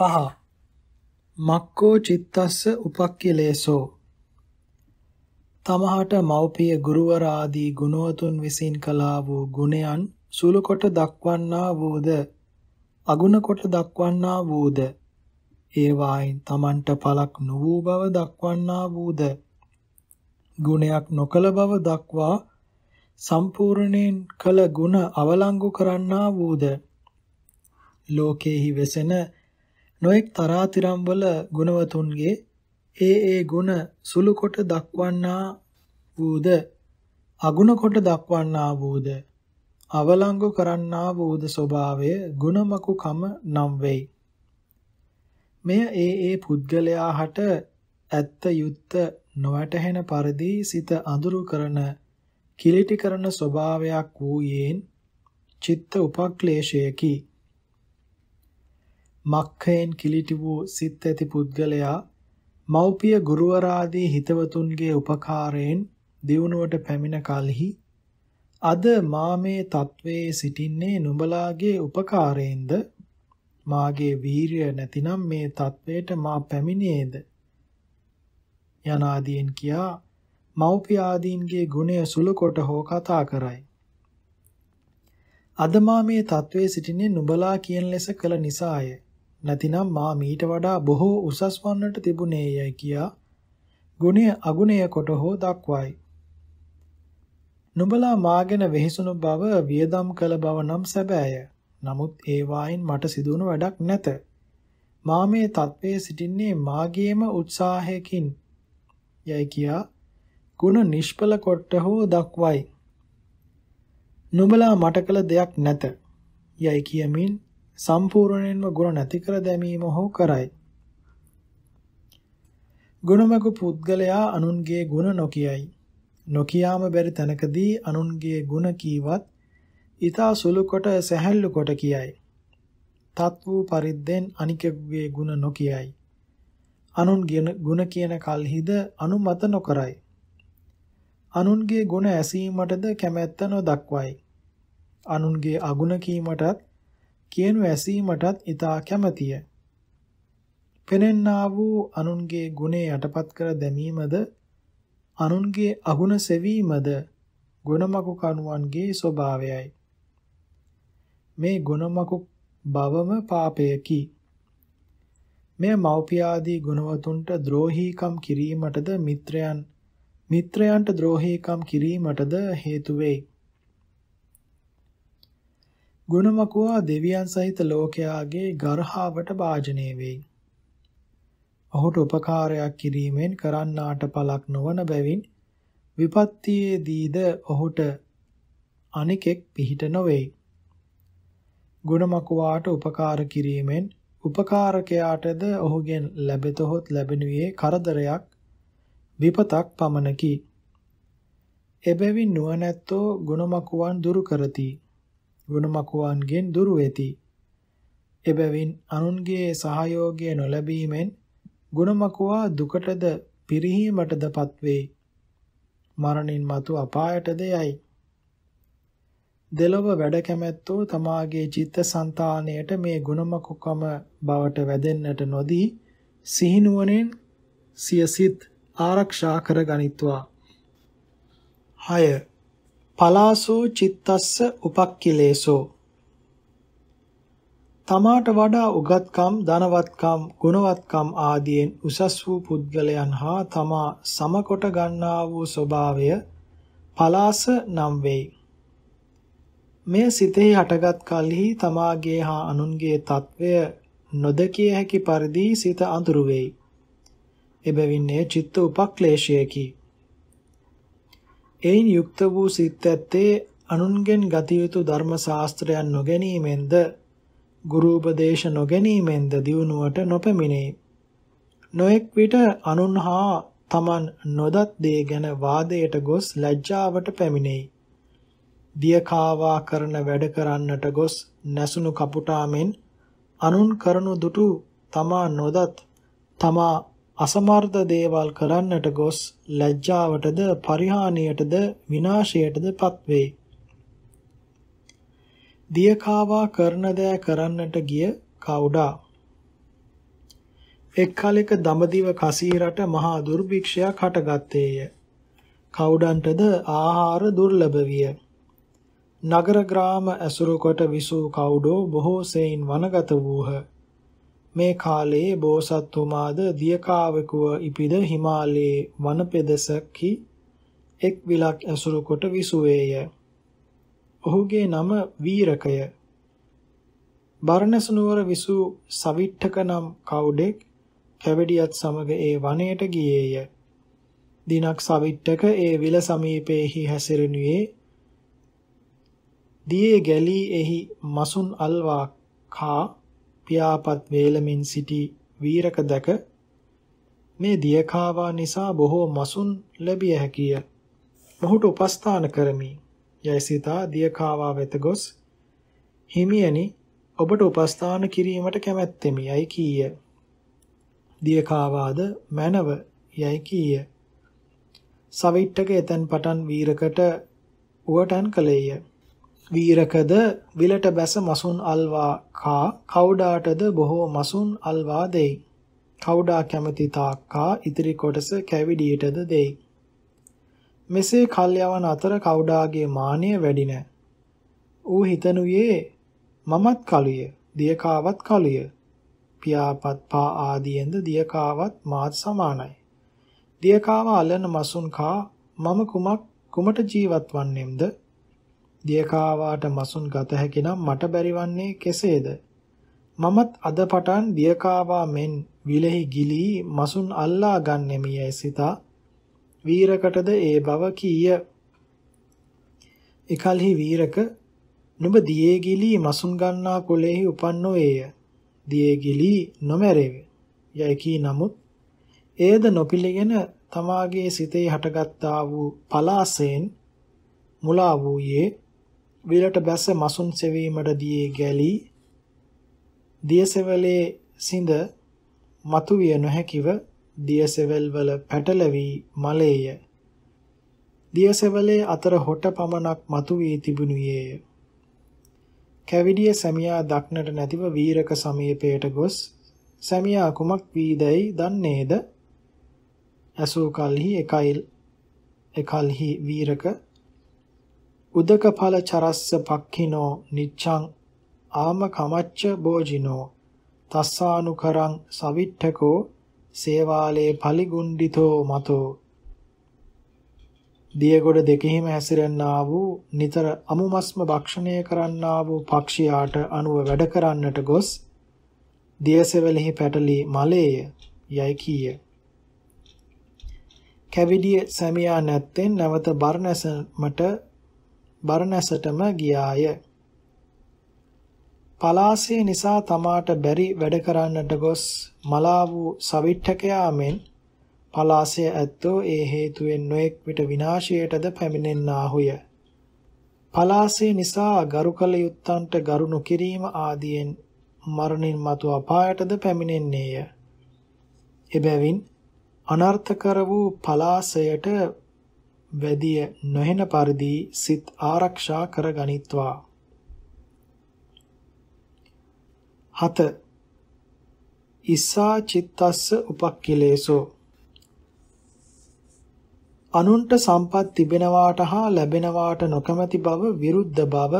පහ මක්කෝ චිත්තස්ස උපක්ඛිලේසෝ තමහට මව්පිය ගුරුවර ආදී ගුණවතුන් විසින් කළා වූ ගුණයන් සුළු කොට දක්වන්නා වූද අගුණ කොට දක්වන්නා වූද ඒවායින් තමන්ට පලක් නොවූ බව දක්වන්නා වූද ගුණයක් නොකළ බව දක්වා සම්පූර්ණයෙන් කළ ගුණ අවලංගු කරන්නා වූද ලෝකේහි වෙසෙන නොඑක් තරාතිරම් වල ගුණවතුන්ගේ ඒ ඒ ගුණ සුළු කොට දක්වන්නා වූද අගුණ කොට දක්වන්නා වූද අවලංගු කරන්නා වූද ස්වභාවය ගුණමකු කම නම් වෙයි. මෙය ඒ ඒ පුද්ගලයා හට ඇත්ත යුත්ත නොවැටහෙන පරිදි සිත අඳුරු කරන කිලිටි කරන ස්වභාවයක් වූයෙන් චිත්ත උපක්ලේශයකි. මක්ඛයෙන් කිලිටි වූ සිත් ඇති පුද්ගලයා මෞපිය ගුරුවරාදී හිතවතුන්ගේ උපකාරයෙන් දියුණුවට පැමිණ කලෙහි අද මා මේ තත්වයේ සිටින්නේ නුඹලාගේ උපකාරයෙන්ද මාගේ වීරිය නැතිනම් මේ තත්වයට මා පැමිණියේද යනාදීන් කියා මෞපිය ආදීන්ගේ ගුණය සුළු කොට හෝ කතා කරයි අද මා මේ තත්වයේ සිටින්නේ නුඹලා කියන ලෙස කළ නිසාය නැතිනම් මා මීට වඩා බොහෝ උසස් වන්නට තිබුණේ යයි කියා ගුණය අගුණය කොට හෝ දක්වයි. නුඹලා මාගෙන වෙහිසුණු බව වියදම් කළ බව නම් සැබෑය. නමුත් ඒ වයින් මට සිදුවුණු වැඩක් නැත. මා මේ தત્වේ සිටින්නේ මාගේම උත්සාහයකින් යයි කියා ගුණ නිෂ්පල කොට හෝ දක්වයි. නුඹලා මට කළ දෙයක් නැත යයි කියමින් සම්පූර්ණයෙන්ම ගුණ නැති කර දැමීම හෝ කරයි. ගුණමග පුද්ගලයා අනුන්ගේ ගුණ නොකියයි. නොකියාම බැරි තැනකදී අනුන්ගේ ගුණ කීවත් ඊතා සුළු කොට සැහැල්ලු කොට කියයි. තත් වූ පරිද්දෙන් අනිකෙකුගේ ගුණ නොකියයි. අනුන් ගුණ කියන කල්හිද අනුමත නොකරයි. අනුන්ගේ ගුණ ඇසීමටද කැමැත්ත නොදක්වයි. අනුන්ගේ අගුණ කීමටත් කියනු ඇසීමටත් ඊතා කැමැතිය. පෙනෙන්නා වූ අනුන්ගේ ගුණේ යටපත් කර දැමීමද අනුන්ගේ අගුණ සෙවීමද ගුණමකු කණුවන්ගේ ස්වභාවයයි. මේ ගුණමකු බවම පාපයකි. මෙය මව්පියාදී ගුණවතුන්ට ද්‍රෝහීකම් කිරීමටද මිත්‍රයන් මිත්‍රයන්ට ද්‍රෝහීකම් කිරීමටද හේතු වෙයි. ගුණමකුවා දෙවියන් සහිත ලෝකයාගේ ගර්හාවට භාජනය වෙයි. ඔහුට උපකාරයක් කිරීමෙන් කරන්නාට පලක් නොවන බැවින් විපත්තියේදීද ඔහුට අනිකෙක් පිහිට නොවේ. ගුණමකුවාට උපකාර කිරීමෙන් උපකාරකයාටද ඔහුගෙන් ලැබෙතොත් ලැබෙනුයේ කරදරයක් විපතක් පමණකි. එබැවින් නුවණැත්තෝ ගුණමකුවන් දුරු කරති. ගුණමකුවන්ගෙන් දුරු වෙති. එබැවින් අනුන්ගේ සහයෝගය නොලැබීමෙන් ගුණමකුවා දුකටද පිරිහීමටද පත්වේ. මරණින් මතු අපායටද යයි. දෙලොව වැඩ කැමැත්තෝ තමාගේ චිත්තසංතානයට මේ ගුණමකුකම බවට වැදෙන්නට නොදී සිහිනුවණෙන් සියසිත ආරක්ෂා කර ගනිත්වා. 6 පලාසෝ චිත්තස්ස උපක්ඛිලේසෝ තමාට වඩා උගත්කම් ධනවත්කම් ගුණවත්කම් ආදියෙන් උසස් වූ පුද්ගලයන් හා තමා සමකොට ගන්නා වූ ස්වභාවය පලාස නම් වෙයි මෙය සිතෙහි හටගත් කලෙහි තමාගේ හා අනුන්ගේ తත්වය නොදකිය හැකි පරිදි සිත අඳුර වෙයි එබැවින් එය චිත්ත උපක්ලේශයකි එයින් යුක්ත වූ සිත් ඇත්තේ අනුන්ගෙන් ගතියුතු ධර්ම ශාස්ත්‍රයන් නොගැනීමෙන්ද ගුරු උපදේශ නොගැනීමෙන්ද දියුණුවට නොපැමිණේ. නොඑක් විට අනුන් හා තමන් නොදත් දේ ගැන වාදයට ගොස් ලැජ්ජාවට පැමිණෙයි. දියකාවා කරන වැඩ කරන්නට ගොස් නැසුණු කපුටාමෙන් අනුන් කරනු දුටු තමා නොදත් තමා අසමර්ථ දේවල් කරන්නට ගොස් ලැජ්ජාවටද පරිහානියටද විනාශයටද පත්වේ. දියකාවා කරන දෑ කරන්නට ගිය කවුඩා. එක් කලෙක දඹදිව කසීරට මහා දුර්භික්ෂයක් හටගත්තේය. කවුඩන්ටද ආහාර දුර්ලභ විය. නගර ග්‍රාම ඇසුරු කොට විසූ කවුඩෝ බොහෝ සෙයින් වනගත වූහ. මේ කාලයේ බෝසත්තුමාද දියකාවකුව ඉපිද හිමාලයේ වනපෙදසකි එක් විලක් ඇසුරු කොට විසුවේය. ඔහුගේ නම වීරකය. බර්ණස් නුවර විසූ සවිට්ඨක නම් කවුඩෙක් කැවඩියත් සමග ඒ වනයට ගියේය. දිනක් සවිට්ඨක ඒ විල සමීපයේහි හැසිරෙනුයේ දියේ ගැලී එහි මසුන් අල්වා කා අප්‍යාපත් වේලමින් සිටි වීරක දැක මේ දියකාවා නිසා බොහෝ මසුන් ලැබිය හැකිය. මොහුට උපස්ථාන කරමි. යයි සිතා දියකාවා වෙත ගොස් හිමියනි ඔබට උපස්ථාන කිරීමට කැමැත්තෙමි යයි කීය. දියකාවාද මැනව යයි කීය. සවිට්ටක එතෙන් පටන් වීරකට උවටන් කළේය. වීරකද විලට බැස මසුන් අල්වා කා කවුඩාටද බොහෝ මසුන් අල්වා දෙයි කවුඩා කැමති තාක් කා ඉතිරි කොටස කැවිඩියටද දෙයි මෙසේ කල් යවන අතර කවුඩාගේ මානය වැඩි නැ ඌ හිතනුයේ මමත් කලුය දියකාවත් කලුය පියාපත් පා ආදීෙන්ද දියකාවත් මාත් සමානයි දියකාව අලන මසුන් කා මම කුමක් කුමට ජීවත් වන්නේම්ද දියකාවාට මසුන් ගත හැකි නම් මට බැරිවන්නේ කෙසේද? මමත් අද පටන් දියකාවා මෙන් විලෙහි ගිලී මසුන් අල්ලා ගන්නෙමි යයි සිතා වීරකටද ඒ බව කීය. එකල්හි වීරක නුඹ දියේ ගිලී මසුන් ගන්නා කුලෙහි උපන්නෝයේය. දියේ ගිලී නොමැරෙවි. යයි කී නමුත් එයද නොපිළිගෙන තමාගේ සිතේ හටගත්තා වූ පලාසෙන් මුලා වූයේ වීලට බැස්ස මසුන් සෙවීමට දියේ ගැලී දියසෙවලේ සිඳ මතුවිය නොහැකිව දියසෙවල් වල පැටලවි මලේය දියසෙවලේ අතර හොට පමණක් මතුවී තිබුණියේය කැවිඩිය සැමියා දක්නට නැතිව වීරක සමීපයට ගොස් සැමියා කුමක් වීදැයි දන්නේද ඇසූ කල්හි එකයිල් එකල්හි වීරක උදකඵල චරස්ස පක්ඛිනෝ නිච්ඡං ආම කමච්ච බෝජිනෝ තස්සානුකරං සවිට්ඨකෝ සේවාලේ පලිගුණ්ඩිතෝ මතෝ දියගොඩ දෙකෙහිම හැසිරෙන්නා වූ නිතර අමුමස්ම භක්ෂණය කරන්නා වූ පක්ෂියාට අනුව වැඩ කරන්නට ගොස් දියසෙවලෙහි පැටලි මලේය යයි කීය. කැවිඩිය සැමියා නැත්තෙන් නැවත බර්ණැසමට බරණැසටම ගියාය. පලාසය නිසා තමාට බැරි වැඩ කරන්නට ගොස් මලා වූ සවිට්ඨකයා මෙන් පලාසය ඇත්තෝ ඒ හේතුවෙන් නොඑක් විට විනාශයටද පැමිණෙන්නාහුය. පලාසය නිසා ගරුකල යුත්තන්ට ගරු නොකිරීම ආදියෙන් මරණින් මතු අපායටද පැමිණෙන්නේය. එබැවින් අනර්ථ කර වූ පලාසයට වැදිය නොහෙන පරිදි සිත ආරක්ෂා කරගනිත්වා. 7 ඉස්සා චිත්තස්ස උපක්ඛිලේසෝ අනුන්ට සම්පත් තිබෙනවාට හා ලැබෙනවාට නොකමැති බව විරුද්ධ බව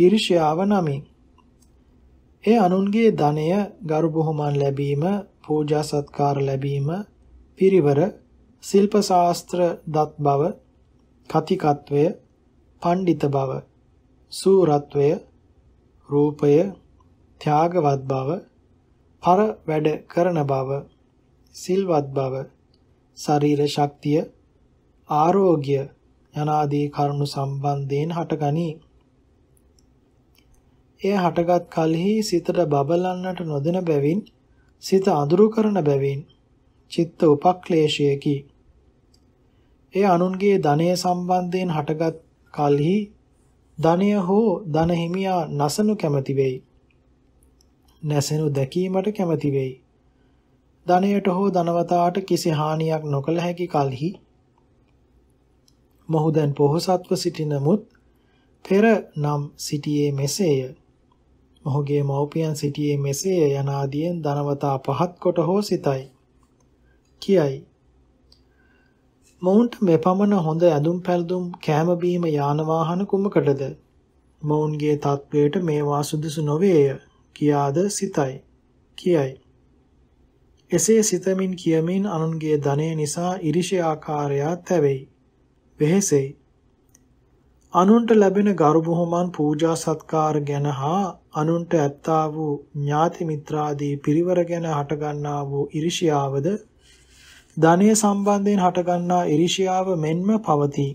ඊර්ෂ්‍යාව නමින්. ඒ අනුන්ගේ ධනය, ගරු බොහොමන් ලැබීම, පූජා සත්කාර ලැබීම, පිරිවර, ශිල්ප ශාස්ත්‍ර දත් බව, කතිකත්වය, පණ්ඩිත බව, සූරත්වය, රූපය, ත්‍යාගවත් බව, පර වැඩ කරන බව, සිල්වත් බව, ශරීර ශක්තිය, ආරෝග්‍ය යනාදී කරුණු සම්බන්ධයෙන් හටගනී. එය හටගත් කලෙහි සිතට බබලන්නට නොදෙන බැවින් සිත අඳුරු කරන බැවින් චිත්ත උපක්ලේශයකි. ඒ අනුන්ගේ ධනය සම්බන්ධයෙන් හටගත් කල්හි ධනය හෝ ධන හිමියා නැසනු කැමති වෙයි. නැසෙනු දැකීමට කැමති වෙයි. ධනයට හෝ ධනවතාට කිසි හානියක් නොකළ හැකි කලෙහි මොහු දැන් පොහොසත්ව සිටිනමුත් පෙර නම් සිටියේ මෙසේය. මොහුගේ මව්පියන් සිටියේ මෙසේය යනාදීන් ධනවතා පහත් කොට හෝ සිතයි. කියයි මොවුන්ට මෙපමණ හොඳ ඇඳුම් පැළඳුම් කෑම බීම යාන වාහන කුමකටද? මොවුන්ගේ තත්වයට මේවා සුදුසු නොවේය කියාද සිතයි. කියයි. එසේ සිතමින් කියමින් අනුන්ගේ ධනය නිසා ඉරිෂ්‍යාකාරයා තැවෙයි. වෙහෙසෙයි. අනුන්ට ලැබෙන ගරු බුහුමන් පූජා සත්කාර ගැන හා අනුන්ට ඇත්තා වූ ඥාති මිත්‍රාදී පිරිවර ගැන හටගන්නා වූ ඉරිෂියාවද ධනය සම්බන්ධයෙන් හටගන්නා ඉරිෂියාව මෙන්ම පවතී.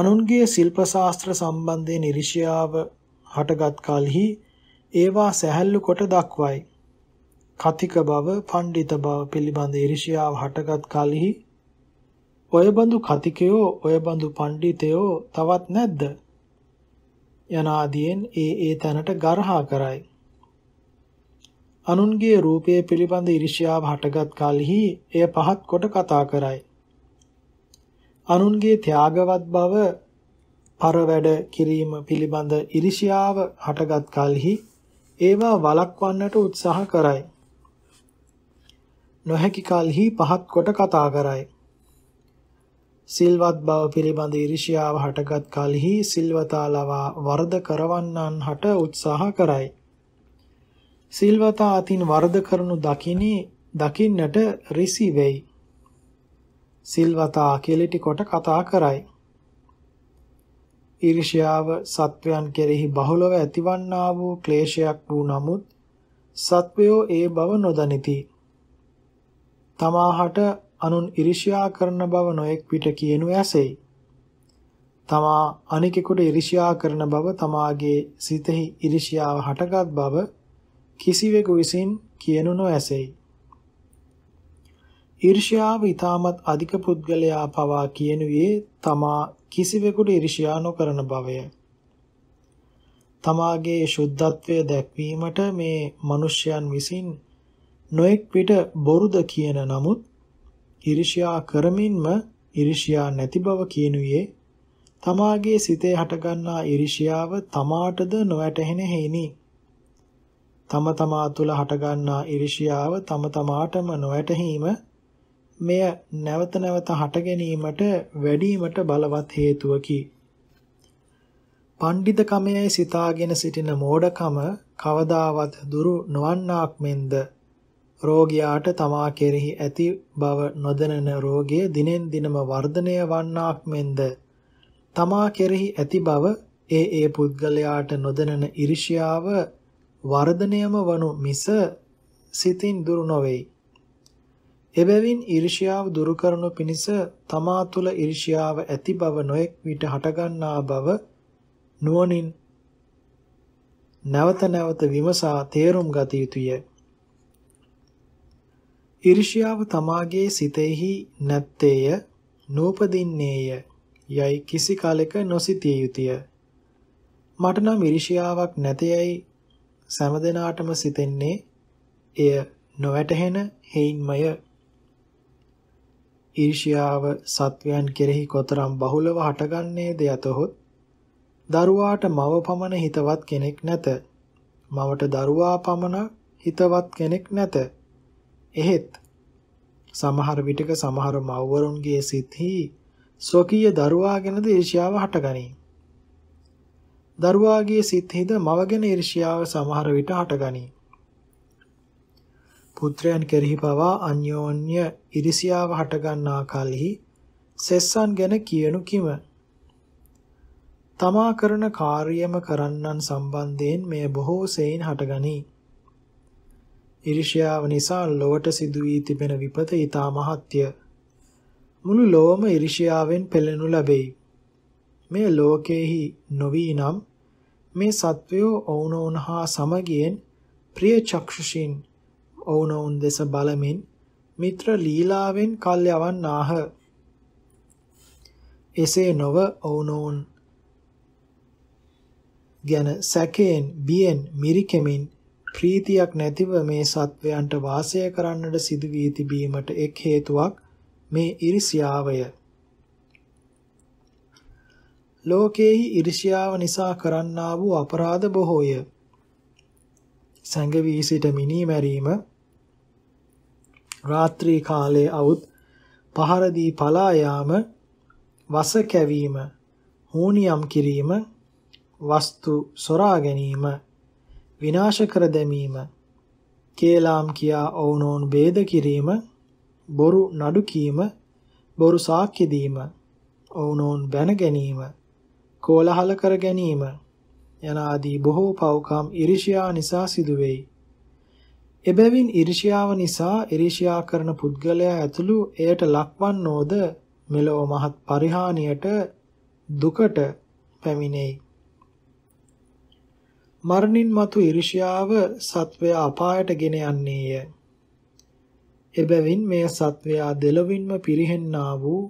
අනුන්ගේ ශිල්ප ශාස්ත්‍ර සම්බන්ධයෙන් ඉරිෂියාව හටගත් කලෙහි ඒවා සැහැල්ලු කොට දක්වයි. කතික බව, පඬිත බව පිළිබඳ ඉරිෂියාව හටගත් කලෙහි ඔය බඳු කතිකයෝ, ඔය බඳු පඬිතයෝ තවත් නැද්ද? යනාදීන් ඒ ඒ තැනට ගරහා කරයි. අනුන්ගේ රූපය පිළිබඳ ඉරිෂ්‍යාව හටගත් කලෙහි එය පහත් කොට කතා කරයි. අනුන්ගේ ත්‍යාගවත් බව පරවැඩ කිරීම පිළිබඳ ඉරිෂ්‍යාව හටගත් කලෙහි ඒවා වළක්වන්නට උත්සාහ කරයි. නොහැකි කලෙහි පහත් කොට කතා කරයි. සිල්වත් බව පිළිබඳ ඉරිෂ්‍යාව හටගත් කලෙහි සිල්වතාලවා වර්ධ කරවන්නන් හට උත්සාහ කරයි. සිල්වතා අතින් වරද කරනු දකිනේ දකින්නට රිසි වෙයි. සිල්වතා කෙලිටි කොට කතා කරයි. ඊර්ෂ්‍යාව සත්වයන් කෙරෙහි බහුලව ඇතිවන්නා වූ ක්ලේශයක් වූ නමුත් සත්වයෝ ඒ බව නොදනිති. තමාහට අනුන් ඉරිෂ්‍යා කරන බව නොඑක් පිට කියනු ඇසෙයි. තමා අනිකෙකුට ඉරිෂ්‍යා කරන බව තමාගේ සිතෙහි ඉරිෂ්‍යාව හටගත් බව කිසිවෙකු විසින් කියනු නොඇසෙයි. ඊර්ෂ්‍යාව ඊටමත් අධික පුද්ගලයා පවා කියනුවේ තමා කිසිවෙකුට ඊර්ෂ්‍යා නොකරන බවය. තමාගේ ශුද්ධත්වය දැක්වීමට මේ මිනිසයන් විසින් නොඑක් පිට බොරුද කියන නමුත් ඊර්ෂ්‍යා කරමින්ම ඊර්ෂ්‍යා නැති බව කියනුවේ තමාගේ සිතේ හටගන්නා ඊර්ෂ්‍යාව තමාටද නොවැටහෙන හේිනී තම තමා තුළ හටගන්නා ඉරිෂියාව තම තමාටම නොවැටහීම මෙය නැවත නැවත හට ගැනීමට වැඩිවීමට බලවත් හේතුවකි. පණ්ඩිත කමයේ සිතාගෙන සිටින මෝඩකම කවදාවත් දුරු නොවන්නාක් මෙන්ද රෝගියාට තමා කෙරෙහි ඇති බව නොදැනෙන රෝගය දිනෙන් දිනම වර්ධනය වන්නාක් මෙන්ද තමා කෙරෙහි ඇති බව ඒ ඒ පුද්ගලයාට නොදැනෙන ඉරිෂියාව වර්ධනයම වනු මිස සිතින් දුරු නොවේ. එබැවින් ඊර්ෂ්‍යාව දුරු කරනු පිණිස තමා තුළ ඊර්ෂ්‍යාව ඇති බව නොඑක් විට හටගන්නා බව නුවණින් නැවත නැවත විමසා තේරුම් ගත යුතුය. ඊර්ෂ්‍යාව තමාගේ සිතෙහි නැත්තේය නූපදින්නේය යයි කිසි කලෙක නොසිතිය යුතුය. මට නම් ඊර්ෂ්‍යාවක් නැතයයි සෑම දිනාටම සිතෙන්නේ එය නොවැටහෙන හේින්මය ඊර්ෂ්‍යාව සත්වයන් කෙරෙහි කොතරම් බහුලව හටගන්නේද යතොත් දරුවාට මව පමණ හිතවත් කෙනෙක් නැත. මවට දරුවා පමණ හිතවත් කෙනෙක් නැත. එහෙත් සමහර විටක සමහර මව්වරුන්ගේ සිතෙහි ස්වකීය දරුවා ගැනද ඊර්ෂ්‍යාව හටගනී. දරුවාගේ සිත්හිද මවගෙන ඊර්ෂ්‍යාව සමහර විට හටගනී. පුත්‍රයන් කෙරෙහි පවා අන්‍යෝන්‍ය ඉරිසියාව හටගන්නා කලෙහි සෙස්සන් ගැන කියනු කිම. තමා කරන කාර්යම කරන්නන් සම්බන්ධයෙන් මෙය බොහෝ සෙයින් හටගනී. ඉරිෂ්‍යාව නිසා ලොවට සිදු වී තිබෙන විපත ඊටා මහත්ය. මුළු ලොවම ඉරිෂ්‍යාවෙන් පෙළෙනු ලැබෙයි. මේ ලෝකේහි නොවී නම් මේ සත්වයෝ ඔවුනොවුන් හා සමගියෙන් ප්‍රිය චක්ෂුෂින් ඔවුනොවුන් දෙස බලමින් මිත්‍ර ලීලාවෙන් කල් යවන්නාහ. එසේ නොව ඔවුනොවුන් ගැන සැකයෙන් බියෙන් මිරිකෙමින් ප්‍රීතියක් නැතිව මේ සත්වයන්ට වාසය කරන්නට සිදු වී තිබීමට එක් හේතුවක් මේ ඉරිසියාවය. ලෝකේහි ඉරිෂ්‍යාව නිසා කරන්නා වූ අපරාධ බොහෝය. සංගවී සිට මිනී මැරීම රාත්‍රී කාලයේ අවුත් පහර දී පලා යාම වස කැවීම හෝනියම් කිරීම වස්තු සොරා ගැනීම විනාශ කර දැමීම කේලාම් කියා ඔවුනෝන් ભેද කිරීම බොරු නඩු කීම බොරු සාක්ෂි දීම ඔවුනෝන් බැන ගැනීම කෝලහල කර ගැනීම යන ආදී බොහෝ පව්කම් ඉරිෂියා නිසා සිදුවේයි. එබැවින් ඉරිෂියාව නිසා ඉරිෂියා කරන පුද්ගලයා ඇතුළු එයට ලක්වන්නෝද මෙලොව මහත් පරිහානියට දුකට පැමිණෙයි. මරණින් මතු ඉරිෂියාව සත්වයා අපායට ගෙන යන්නේය. එබැවින් මෙය සත්වයා දෙලොවින්ම පිරිහෙන්නා වූ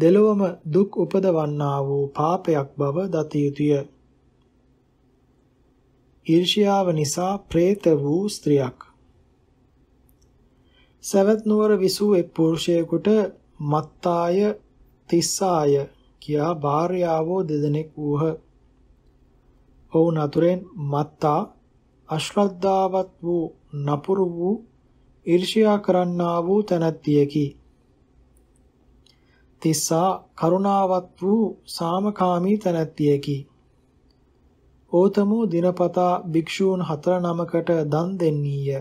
දෙලොවම දුක් උපදවන්නා වූ පාපයක් බව දත යුතුය. ඊර්ෂ්‍යාව නිසා പ്രേත වූ ස්ත්‍රියක්. සවැත් නුවර විසූ එක් පුරුෂයෙකුට මත්තාය තිස්සාය කියා භාර්යාවෝ දෙදෙනෙක් වූහ. ඔවුන් අතුරෙන් මත්තා අශ්‍රද්ධාවත් වූ නපුරු වූ ඊර්ෂ්‍යා කරන්නා වූ තැනැත්තියකි. තිස්සා කරුණාවත් වූ සාමකාමී තැනැත්තියකි. ඕතමෝ දිනපතා භික්ෂූන් හතර නමකට දන් දෙන්නීය.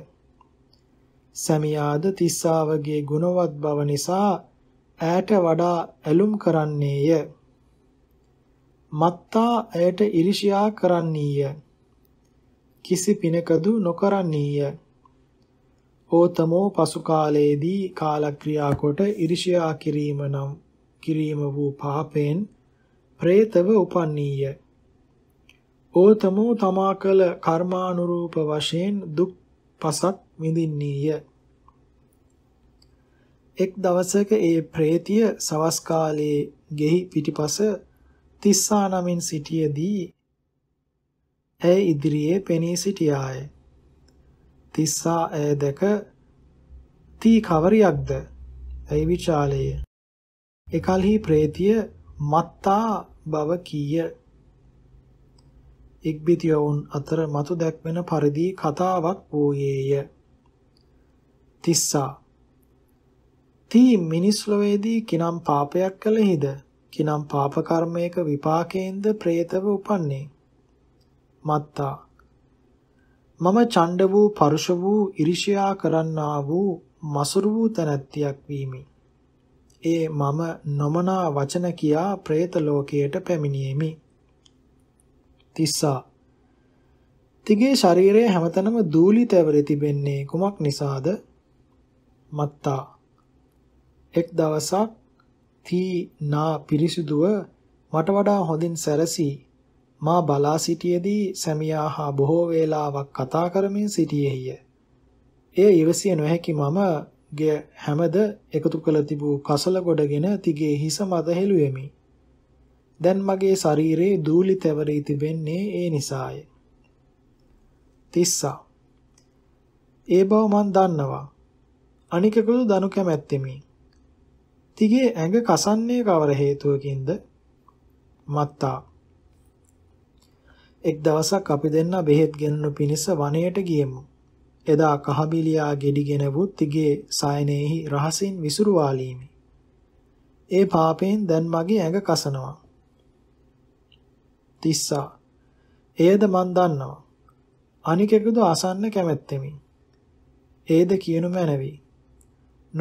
සැමියාද තිස්සාවගේ ගුණවත් බව නිසා ඈට වඩා ඇලුම් කරන්නේය. මත්තා ඇයට ඉරිෂියා කරන්නීය. කිසි පිනකදු නොකරන්නේය. ඕතමෝ පසු කාලයේදී කාලක්‍රියා කොට ඉරිෂියා කිරීම නම් කිරීම වූ පාපයෙන් പ്രേතව උපන්නීය. ඕතමෝ තමා කළ කර්මානුරූප වශයෙන් දුක් පසක් විඳින්නීය. එක් දවසක ඒ പ്രേතිය සවස් කාලයේ ගෙහි පිටිපස තිස්සා නමින් සිටියේදී ඇය ඉදිරියේ පෙනී සිටියාය. තිස්සා ඇය දැක තී කවරියක්ද ඇයි විචාලයේ එකල්හි ප්‍රේතිය මත්තා බව කීය. ඉක්බිතියවුන් අතර මතු දැක්වෙන පරිදි කතාවක් වූයේය. තිස්සා තී මිනිස් ලොවේදී කිනම් පාපයක් කළෙහිද කිනම් පාප කර්මයක විපාකයෙන්ද പ്രേතව උපන්නේ මත්තා මම ඡණ්ඩ වූ පරුෂ වූ ඉරිෂ්‍යා කරන්නා වූ මසුරු වූ තනත්තියක් වීමි ඒ මම නොමනා වචන කියා പ്രേත ලෝකයට පැමිණීමේ තිස්සා තිගේ ශරීරය හැමතැනම දූලි තැවරි තිබෙන්නේ කුමක් නිසාද මත්තා එක් දවසක් තී නා පිරිසිදුව මට වඩා හොඳින් සැරසී මා බලා සිටියේදී සැමියා හා බොහෝ වේලාවක් කතා කරමින් සිටියේය. එය ඉවසිය නොහැකි මම ගේ හැමද එකතු කළ තිබූ කසල ගොඩගෙන තිගේ හිස මත හෙළුවෙමි. දැන් මගේ ශරීරයේ දූලි තැවරී තිබෙන්නේ ඒ නිසාය. තිස්සා. ඒ බව මන් දන්නවා. අනිකකුදු දනු කැමැත්තෙමි. තිගේ ඇඟ කසන්නේ කවර හේතුවකින්ද? මත්තා. එක් දවසක් අපි දෙන්න බෙහෙත් ගෙනනු පිණිස වනයට ගියෙමු. එදා කහබිලියා ගෙඩිගෙන වූ තිගේ සයනෙහි රහසින් විසුරුවාලීමි. ඒ පාපයෙන් දැන් මගේ ඇඟ කසනවා. තිස්සා. එයද මන් දන්නවා. අනිකෙකුද අසන්න කැමැත්තෙමි. ඒද කියනු මැනවි.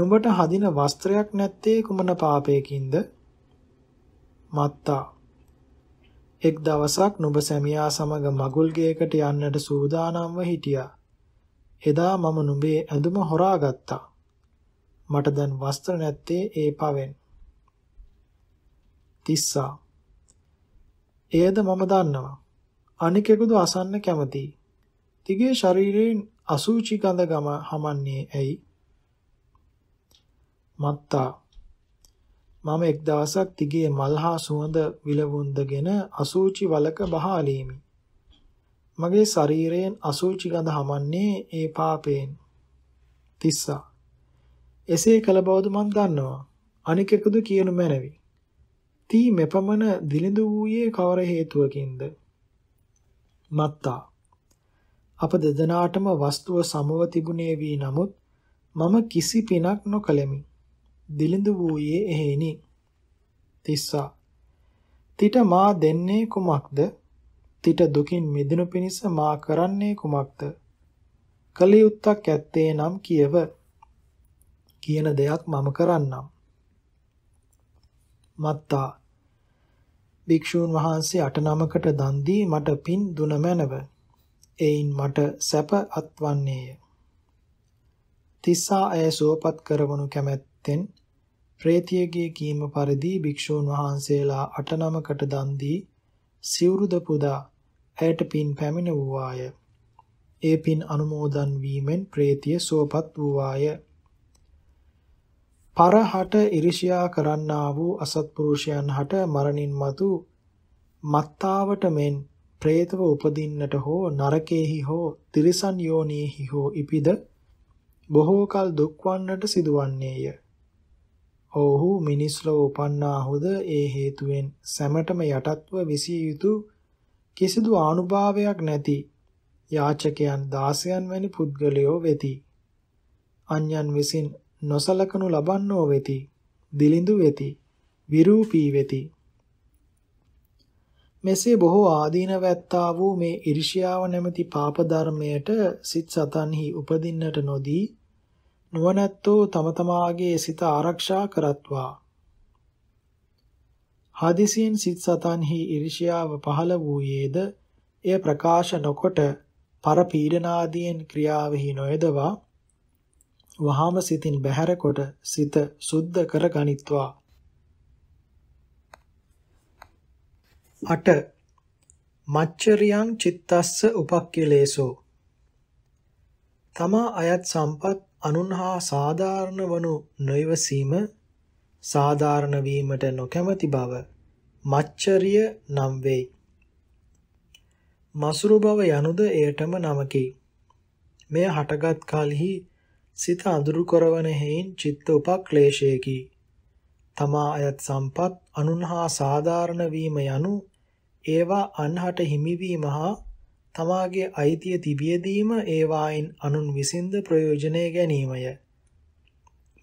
නුඹට හදින වස්ත්‍රයක් නැත්තේ කුමන පාපයකින්ද? මත්තා. එක් දවසක් නුඹ සැමියා සමග මගුල් ගේකට යන්නට සූදානම්ව හිටියා. එදා මම නුඹේ ඇඳුම හොරාගත්තා. මට දැන් වස්ත්‍ර නැත්තේ ඒ පවෙන්. තිස්සා. එයද මම දන්නවා. අනිකෙකුදු අසන්න කැමතියි. තිගේ ශරීරයෙන් අසූචි ගඳ ගම හමන්නේ ඇයි? මත්තා මම එක් දවසක් තිගේ මල්හා සුවඳ විලවුන්දගෙන අසූචි වලක බහාලීමි. මගේ ශරීරයෙන් අසුචි ගඳ හමන්නේ ඒ පාපයෙන්. තිස්සා. එසේ කළ බවද මන් දන්නවා. අනික එකදු කියනු මැනවි. තී මෙපමණ දිලිඳු වූයේ කවර හේතුවකින්ද? මත්තා. අප දෙදෙනාටම වස්තුව සමව තිබුණේ වී නමුත් මම කිසි පිනක් නොකළෙමි. දිලිඳු වූයේ එහෙයිනි. තිස්සා. තිට මා දෙන්නේ කුමක්ද? තිට දුකින් මිදෙනු පිණිස මා කරන්නේ කුමක්ද? කලියුත්තක් ඇත්තේ නම් කියව. කියන දෙයක් මම කරන්නම්. මත්තා භික්ෂූන් වහන්සේ අටනමකට දන් දී මට පින් දුන මැනව. එයින් මට සැප අත්වන්නේය. තිස්සා ඇය සුවපත් කරවනු කැමැත්තෙන් ප්‍රේතියගේ කීම පරිදි භික්ෂූන් වහන්සේලා අටනමකට දන් දී සිවුරුද පුදා ඇයට පින් පැමිණෙව්වාය. ඒ පින් අනුමෝදන් වීමෙන් ප්‍රේතිය සුවපත් වූවාය. පරහට ඉරිෂියා කරන්නා වූ අසත්පුරුෂයන් හට මරණින් මතු මත්තාවට මෙන් പ്രേතව උපදින්නට හෝ නරකේහි හෝ තිරිසන් යෝනියෙහි හෝ ඉපිද බොහෝ කල දුක් වන්නට සිදුවන්නේය. ඔව්හු මිනිස් ලෝ උපන්නාහුද ඒ හේතුවෙන් සැමටම යටත්ව විසිය යුතු කිසිදු ආනුභාවයක් නැති යාචකයන් 16න් වැනි පුද්ගලයෝ වෙති. අන්‍යයන් විසින් නොසලකනු ලබන්නෝ වෙති. දිලිඳු වෙති. විරූපී වෙති. මෙසේ බොහෝ ආදීනවැත්තා වූ මේ ඉරිෂියාව නැමැති පාප ධර්මයට සිත් සතන්හි උපදින්නට නොදී නුවණැත්තෝ තම තමාගේ සිත ආරක්ෂා කරත්වා හදිසියෙන් සිත් සතන්හි iriසියාව පහළ වූයේද එය ප්‍රකාශ නොකොට පරපීඩනාදීන් ක්‍රියාවෙහි නොයදවා වහාම සිතින් බැහැරකොට සිත සුද්ධ කර ගනිත්වා. 8. මච්චරියං චිත්තස්ස උපක්ඛලේසෝ තමා අයත් සම්පත් අනුන්හා සාධාරණ වනු නොයවසීම සාධාරණ වීමට නොකැමැති බව මච්චරිය නම් වෙයි. මසුරු බව යනුද එයටම නමකි. මෙය හටගත් කලෙහි සිත අඳුරු කරවන හේයින් චිත්ත උපක්ලේශයකි. තමා අයත් සම්පත් අනුන්හා සාධාරණ වීම යනු ඒවා අන්හට හිමිවීම හා තමාගේ අයිතිය තිබියදීම ඒවායින් අනුන් විසින්ද ප්‍රයෝජනය ගැනීමය.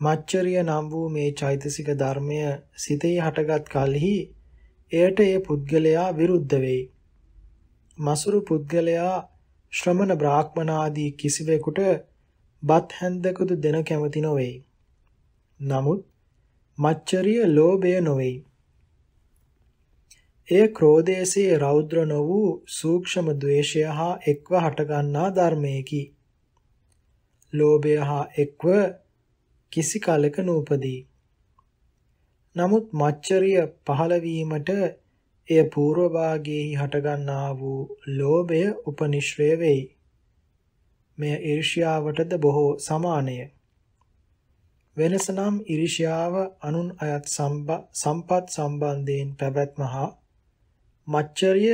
මච්චරිය නම් වූ මේ චෛතසික ධර්මය සිතෙහි හටගත් කලෙහි එයට ඒ පුද්ගලයා විරුද්ධ වෙයි. මසුරු පුද්ගලයා ශ්‍රමණ බ්‍රාහ්මනාදී කිසිවෙකුට බත් හැන්දකුදු දෙන කැමති නොවේ. නමුත් මච්චරිය ලෝභය නොවේ. එය ක්‍රෝධයසේ රෞද්‍ර නො වූ සූක්ෂම ද්වේෂය හා එක්ව හටගන්නා ධර්මයකි. ලෝභය හා එක්ව කිසි කලක නූපදී. නමුත් මච්චරිය පහළ වීමට එය పూర్ව භාගයේහි හටගන්නා වූ ලෝභය උපනිශ්‍රය වෙයි. මෙය ඊර්ෂ්‍යාවටද බොහෝ සමානය. වෙනස නම් ඊර්ෂ්‍යාව අනුන් අයත් සම්පත් සම්බන්ධයෙන් පැවැත්ම හා මච්චරිය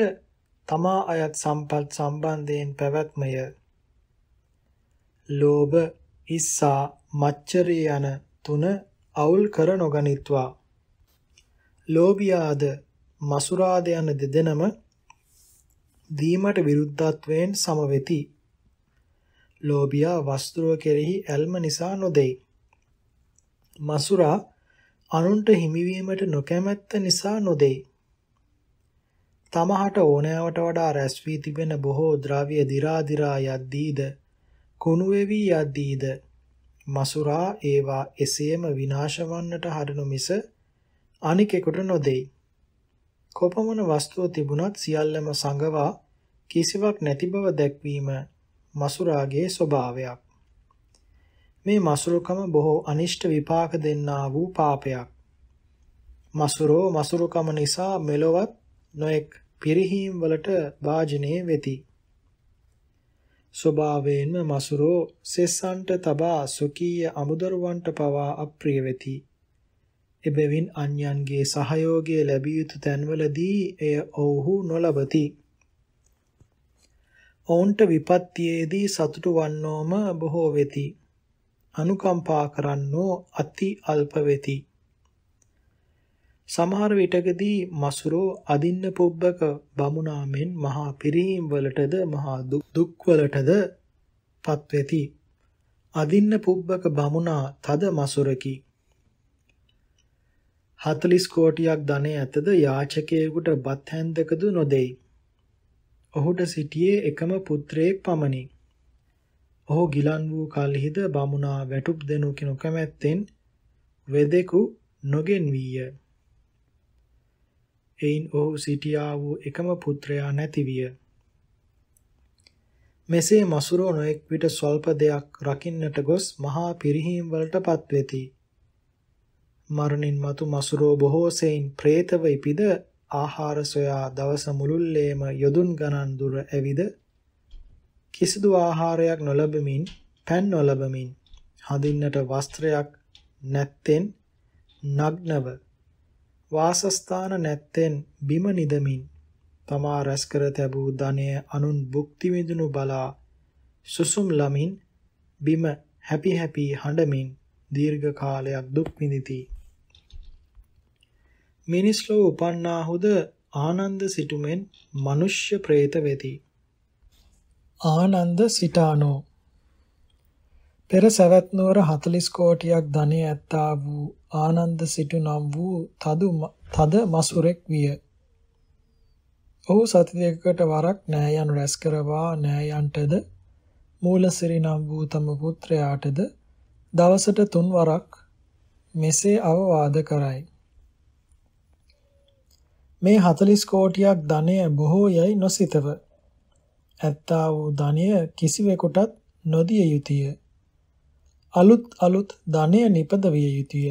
තමා අයත් සම්පත් සම්බන්ධයෙන් පැවැත්මය. ලෝභ ඉස්සා මච්චරේ යන තුන අවුල් කර නොගනිත්වා. ලෝභියාද මසුරාද යන දෙදෙනම දීමට විරුද්ධත්වයෙන් සමවෙති. ලෝභියා වස්තුව කෙරෙහි ඇල්ම නිසා නොදෙයි. මසුරා අනුන්ට හිමිවීමට නොකැමැත්ත නිසා නොදෙයි. තමහට ඕනෑවට වඩා රැස් වී තිබෙන බොහෝ ද්‍රව්‍ය දිරා දිරා යද්දීද කුණුවෙවි යද්දීද මසුරා ඒවා එසේම විනාශ වන්නට හරනු මිස අනිකෙකුට නොදෙයි. කොපමණ වස්තුව තිබුණත් සියල්ලම සංගවා කිසිවක් නැති බව දැක්වීම මසුරාගේ ස්වභාවයක්. මේ මසුරුකම බොහෝ අනිෂ්ට විපාක දෙන්නා වූ පාපයක්. මසුරෝ මසුරුකම නිසා මෙලොවත් නොඑක් පිරිහීම් වලට වාජනේ වෙති. ස්වභාවයෙන්ම මසුරෝ සෙස්සන්ට තබා සොකීය අමුදරුවන්ට පවා අප්‍රිය වෙති. එබැවින් අන්‍යයන්ගේ සහයෝගය ලැබිය යුතු තැන්වලදී එය ඔවුහු නොලබති. ඔවුන්ට විපත්තියේදී සතුටු වන්නෝම බොහෝ වෙති. අනුකම්පා කරන්නෝ අති අල්ප වෙති. සමහර විටකදී මසුරෝ අදින්න පොබ්බක බමුණාමෙන් මහා පිරිහීම් වලටද මහා දුක් වලටද පත්වෙති. අදින්න පුබ්බක බමුණා තද මසුරකි. 40 කෝටියක් ධනෙ ඇතද යාචකයෙකුට බත් හැන්දකද නොදෙයි. ඔහුට සිටියේ එකම පුත්‍රයෙක් පමණි. ඔහු ගිලන් වූ කල්හිද බමුණා වැටුප් දෙනු කිනු කැමැත්තෙන් වෙදෙකු නොගෙන්වීය. එයින් ඔහු සිටියා වූ එකම පුත්‍රයා නැතිවිය. මෙසේ මසුරෝ නොඑක් විට ස්වල්ප දෙයක් රකින්නට ගොස් මහා පිරිහීම් වලට පත්වෙති. මරණින් මතු මසුරෝ බොහෝ සෙයින් പ്രേතව ඉපිද ආහාර සොයා දවස මුළුල්ලේම යොදුන් ගණන් දුර ඇවිද කිසිදු ආහාරයක් නොලැබමින් පෑන් නොලැබමින් හඳින්නට වස්ත්‍රයක් නැත්තෙන් නග්නව වාසස්ථාන නැත්තෙන් බිම නිදමින් තමා රැස්කර තැබූ ධනය අනුන් භුක්ති විඳිනු බලා සුසුම් ලමින් බිම හැපි හැපි හඬමින් දීර්ඝ කාලයක් දුක් විඳಿತಿ මිනිස් ලෝ උපන්නාහුද ආනන්ද සිටුමෙන් මිනිස්්‍ය പ്രേත වෙති ආනන්ද සිටානෝ පෙර සවැත් නුවර 40 කෝටියක් ධනෙ ඇත්තා වූ ආනන්ද සිටු නම් වූ තදු තද මසුරෙක් විය. ඔහු සති දෙකකට වරක් නෑයන් රැස් කරවා නෑයන්ටද මූලසිරි නම් වූ තම පුත්‍රයාටද දවසට තුන් වරක් මෙසේ අවවාද කරයි. මේ 40 කෝටියක් ධනය බොහෝ යයි නොසිතව ඇත්තා වූ ධනය කිසිවෙකුටත් නොදිය යුතුය. අලුත් අලුත් ධනය නිපදවිය යුතුය.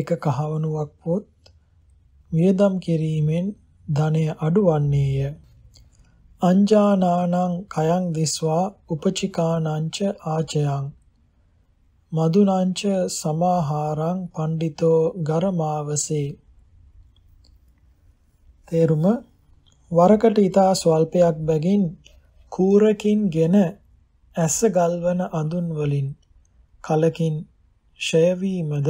එක කහවණුවක් පොත් වියදම් කිරීමෙන් ධනය අඩුවන්නේය. අංජානානං කයං දිස්වා උපචිකානංච ආචයං මදුනංච සමාහාරං පණ්ඩිතෝ ගරමාවසේ තේරුම වරකට ඊතා ස්වල්පයක් බැගින් කූරකින් ගෙන ඇස ගල්වන අඳුන් වලින් කලකින් ෂයවීමද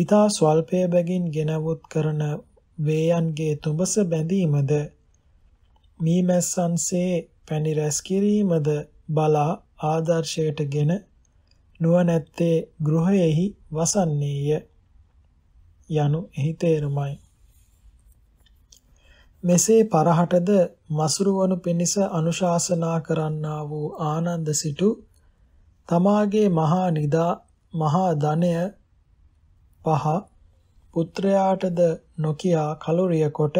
ඊතා ස්වල්පය බැගින් ගෙනවොත් කරන වේයන්ගේ තුඹස බැඳීමද මීමැස්සන්සේ පැණි රැස් කිරීමද බලා ආදර්ශයටගෙන නුවණැත්තේ ගෘහයෙහි වසන්නේය යනු එහි තේරුමයි මෙසේ පරහටද මසුරුවනු පිණිස අනුශාසනා කරන්නා වූ ආනන්ද සිටු තමාගේ මහා නිදා මහා ධනය පහ පුත්‍රයාටද නොකියා කලුරිය කොට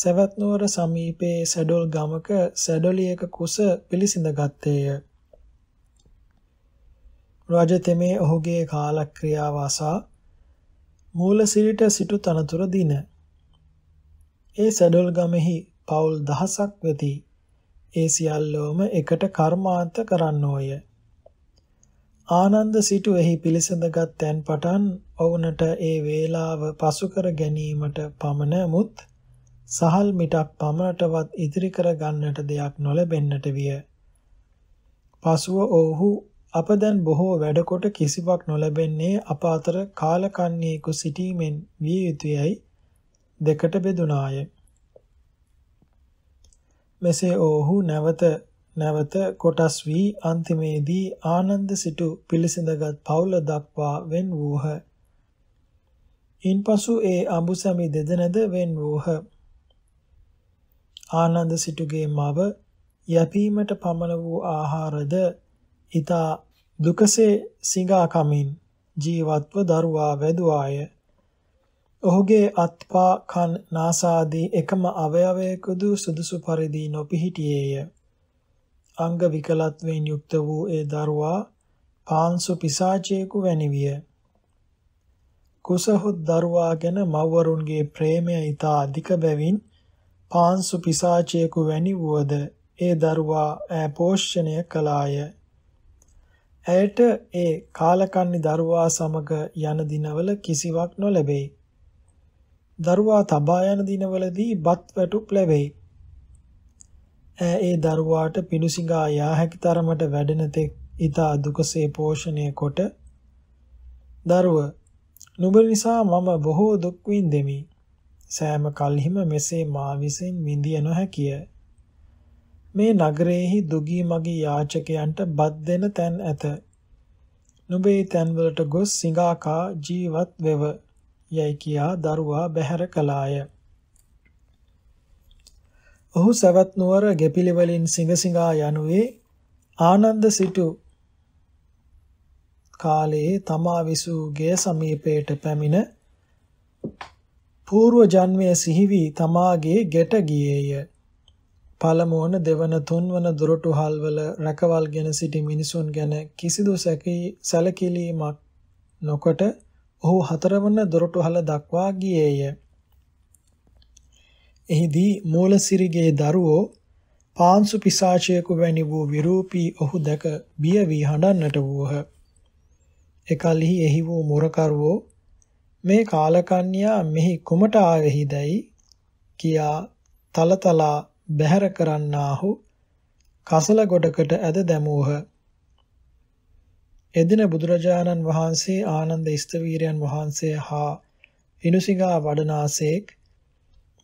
සවැත් නුවර සමීපයේ සැඩොල් ගමක සැඩොලියක කුස පිළිසිඳ ගත්තේය. රජතෙමේ ඔහුගේ කාලක්‍රියාව අසා මූලසිරිට සිටු තනතුර දින. ඒ සැඩොල් ගමෙහි පවුල් දහසක් වෙති. ඒ සියල්ලෝම එකට කර්මාන්ත කරන්නෝය. ආනන්ද සිටුවෙහි පිළිසඳගත් තැන් පටන් ඔවුනට ඒ වේලාව පසු කර ගැනීමට පමණමුත් සහල් මිටක් පමණටවත් ඉදිරි කර ගන්නට දෙයක් නොලැබෙන්නට විය. පසුව ඔවුහු අප දැන් බොහෝ වැඩකොට කිසිවක් නොලැබෙන්නේ අප අතර කාලකන්ණියෙකු සිටීමෙන් විය යුතුයයි දෙකට බෙදුනාය. මෙසේ ඔවුහු නැවත නැවත කොටස් වී අන්තිමේදී ආනන්ද සිටු පිළිසිඳගත් පවුල දක්වා වෙන් වූහ. ඉන්පසු ඒ අඹුසැමි දෙදෙනද වෙන් වූහ. ආනන්ද සිටුගේ මව යැපීමට පමණ වූ ආහාරද ඊතා දුකසේ සිඟා කමින් ජීවත්ව දරුවා වැදුවාය. ඔහුගේ අත්පා කන් නාසාදී එකම අවයවයකුදු සුදුසු පරිදි නොපිහිටියේය. අංග විකලත්වයෙන් යුක්ත වූ ඒ දරුවා පාන්සු පිසාචයෙකු වැනි විය. කුසහොත් දරුවා ගැන මව්වරුන්ගේ ප්‍රේමය ඊතා අධික බැවින් පාන්සු පිසාචයෙකු වැනි වුවද ඒ දරුවා ඈ පෝෂණය කළාය. ඇයට ඒ කාලකන්ණි දරුවා සමග යන දිනවල කිසිවක් නොලැබේ. දරුවා තබා යන දිනවලදී බත් වැටුප් ලැබෙයි. ඒ දරුවාට පිඬුසිඟා යා හැකි තරමට වැඩෙන තෙක් ඊතා දුකසේ පෝෂණය කොට දරුව නුඹ නිසා මම බොහෝ දුක් විඳෙමි සෑම කල්හිම මෙසේ මා විසින් විඳිය නොහැකිය මේ නගරයේහි දුගී මගේ යාචකයන්ට බත් දෙන තැන් ඇත නුඹේ තැන්වලට ගොස් සිඟාකා ජීවත් වෙව යයි කියා දරුවා බැහැර කළාය ඔහු සවැත් නුවර ගෙපිලි වලින් සිඟසිඟා යනුවේ ආනන්ද සිටු කාලයේ තමා විසූ ගේ සමීපයට පැමිණ పూర్ව ජන්මයේ සිහිවි තමාගේ ගෙට ගියේය. පළමුවන දෙවන තුන්වන දොරටු හල්වල රැකවල්ගෙන සිටි මිනිසුන් ගැන කිසිදු සැලකිලීමක් නොකොට ඔහු හතරවන දොරටු හල දක්වා ගියේය. එහිදී මූලසිරිගේ දරුවෝ පාන්සු පිසාචයෙකු වැනි වූ විරූපී ඔහු දැක බිය වී හඬන්නට වූහ. එකල්හි එහි වූ මුරකරුවෝ මේ කාලකන්‍යා මෙහි කුමට ආවෙහිදැයි කියා තලතලා බැහැර කරන්නාහු කසල ගොඩකට ඇද දැමූහ. එදින බුදුරජාණන් වහන්සේ ආනන්ද ස්තවීරයන් වහන්සේ හා ඉනුසිඟා වඩනාසේක්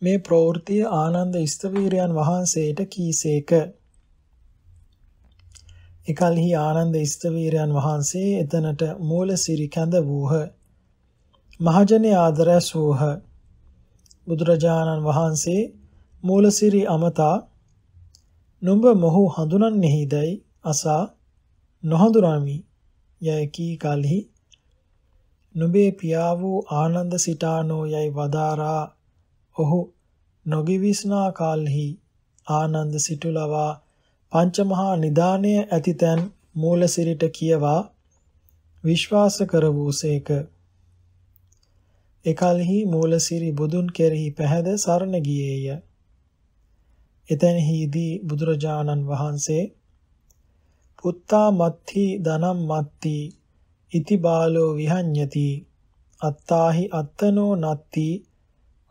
මේ ප්‍රවෘත්තිය ආනන්ද ස්තවීරයන් වහන්සේට කීසේක. එකල්හි ආනන්ද ස්තවීරයන් වහන්සේ එතනට මූලසිරි කැඳ වූහ. මහජනේ ආදරැස් වූහ. බුදුරජාණන් වහන්සේ මූලසිරි අමතා නුඹ මොහු හඳුනන්නේෙහිදයි අසා නොහඳුනාමි යයි කී කලෙහි නුඹේ පියා වූ ආනන්ද සිටානෝ යයි වදාරා ඔහු නොගිවිස්නා කල්හි ආනන්ද සිටුලවා පංචමහා නිදාණය ඇතිතැන් මූල සිරිට කියවා විශ්වාස කර වූසේක. එකල්හි මූලසිරි බුදුන් කෙරෙහි පැහැද සරණ ගියේය. එතැන්හිදී බුදුරජාණන් වහන්සේ පුත්තා මත්ති ධනම් මත්ති ඉති බාලෝ විහඤ්ඤති අත්තාහි අත්තනෝ නත්ති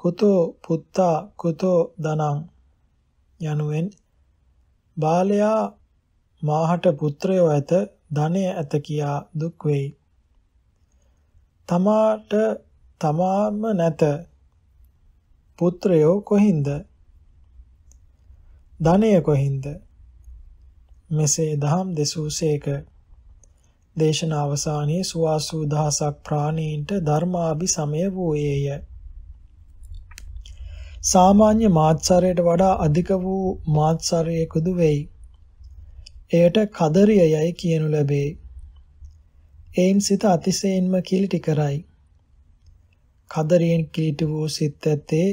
කුතෝ පුත්තා කුතෝ ධනං යනුවෙන් බාලයා මාහට පුත්‍රයෝ ඇත ධනය ඇත කියා දුක් වෙයි. තමාට තමාම නැත පුත්‍රයෝ කොහින්ද? ධනය කොහින්ද? මෙසේ දහම් දෙසූසේක දේශන අවසානයේ සුවාසූ දහසක් ප්‍රාණීන්ට ධර්මාභි සමය වූයේය. සාමාන්‍ය මාත්සරයට වඩා අධික වූ මාත්සරයකුදු වෙයි. එයට කදරිය යයි කියනු ලැබේ. එයින් සිත අතිශයින්ම කිලිටි කරයි. කදරියෙන් කිලිටි වූ සිත ඇත්තේ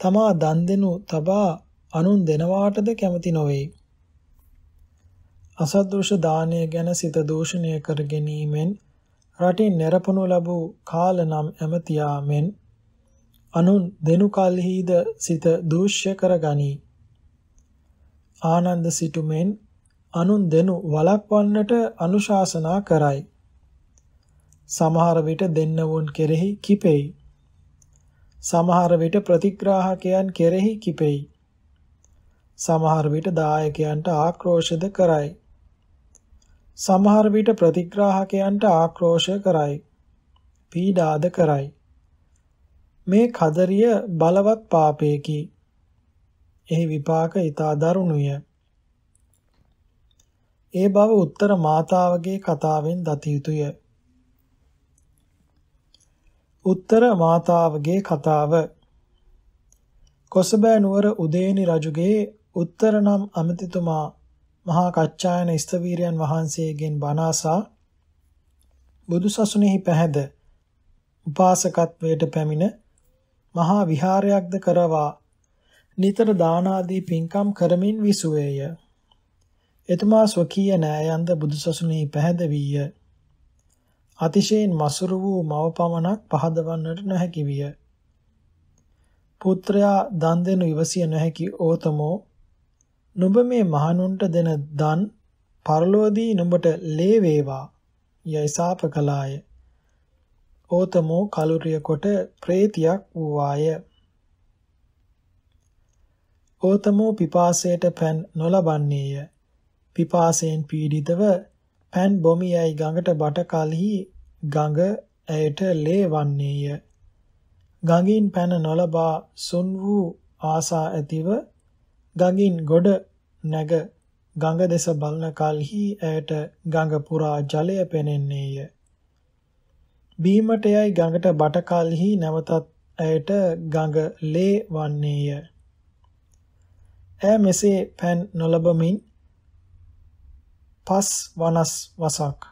තමා දන් දෙනු තබා අනුන් දෙනවාටද කැමති නොවේ. අසද්දෘෂ දානය ගැන සිත දූෂණය කර ගැනීමෙන් රටින් නිරපණු ලැබූ කාල නම් ඇමතියා මෙන් අනුන් දෙනු කල්හිද සිත දූෂ්‍ය කරගනි. ආනන්ද සිටුමෙන් අනුන් දෙනු වළක්වන්නට අනුශාසනා කරයි. සමහර විට දෙන්නවුන් කෙරෙහි කිපෙයි. සමහර විට ප්‍රතිග්‍රාහකයන් කෙරෙහි කිපෙයි. සමහර විට දායකයන්ට ආක්‍රෝෂද කරයි. සමහර විට ප්‍රතිග්‍රාහකයන්ට ආක්‍රෝෂ කරයි. පීඩාද කරයි. මේ කදරිය බලවත් පාපයකි. එහි විපාක ඊතා දරුණුය. ඒ බව උත්තර මාතාවගේ කතාවෙන් දත යුතුය. උත්තර මාතාවගේ කතාව කොසබෑ නුවර උදේනි රජුගේ උත්තර නම් අමතිතුමා මහා කච්චායන ස්තවීරයන් වහන්සේගෙන් බණාසා බුදුසසුනේහි පැහැද උපාසකත්වයට පැමිණ මහා විහාරයක්ද කරවා නිතර දාන ආදී පින්කම් කරමින් විසුවේය. එතුමා ස්වකීය නෑයන්ද බුදුසසුනේ පැහැදවීය. අතිශයින් මසුරු වූ මව පමණක් පහදවන්නට නොහැකි විය. පුත්‍රයා දන් දෙනු ඉවසිය නොහැකි ඕතමෝ නුඹ මේ මහණුන්ට දෙන දන් පරලෝදී නුඹට ලේ වේවා යයි සාප කළාය. ඕතමෝ කලුරිය කොට ප්‍රේතියක් වූවාය. ඕතමෝ පිපාසයට පැන් නොලබන්නේය. පිපාසයෙන් පීඩිතව පැන් බොමියයි ගඟට බට කලෙහි ගඟ ඇයට ලේ වන්නේය. ගඟින් පැන නොලබා සුන් වූ ආසා ඇතිව ගඟින් ගොඩ නැග ගඟ දෙස බලන කලෙහි ඇයට ගඟ පුරා ජලය පෙනෙන්නේය. බීමට යයි ගඟට බට කලෙහි නැවතත් ඇයට ගඟ ලේ වන්නේය. ඈ මෙසේ පෑන් නොලබමින් පස් වනස් වසක්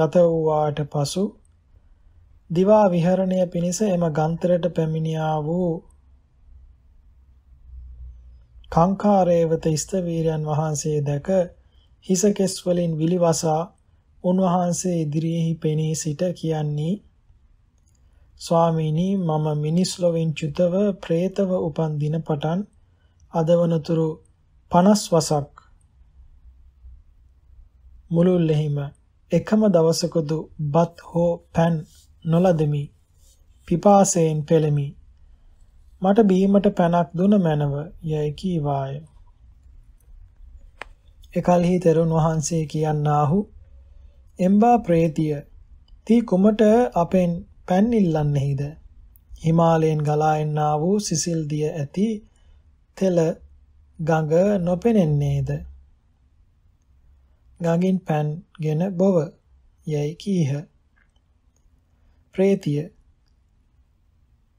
ගත වූවාට පසු දිවා විහරණය පිණිස එම ගන්තරට පැමිණියා වූ කාංකාරේවත ස්තවීරයන් වහන්සේ දැක හිසකෙස් වලින් විලිවසා උන්වහන්සේ ඉදිරියෙහි පෙනී සිට කියන්නේ ස්වාමීනි මම මිනිස් ලොවෙන් චුතව പ്രേතව උපන් දින පටන් අදවනතුරු 50 වසක් මුළුල්ලෙහිම එකම දවසකදු බත් හෝ පෑන් නොලදෙමි පිපාසයෙන් පෙළෙමි මට බීමට පැනක් දුන මැනව යයි කීවාය. එකල්හි තෙරුන් වහන්සේ කියන්නාහු එම්බා ප්‍රේතිය තී කුමට අපෙන් පැන් ඉල්ලන්නේහිද හිමාලයෙන් ගලා එන්නා වූ සිසිල් දිය ඇති තෙල ගඟ නොපෙනෙන්නේද ගඟින් පැන්ගෙන බොව යයි කීහ ප්‍රේතිය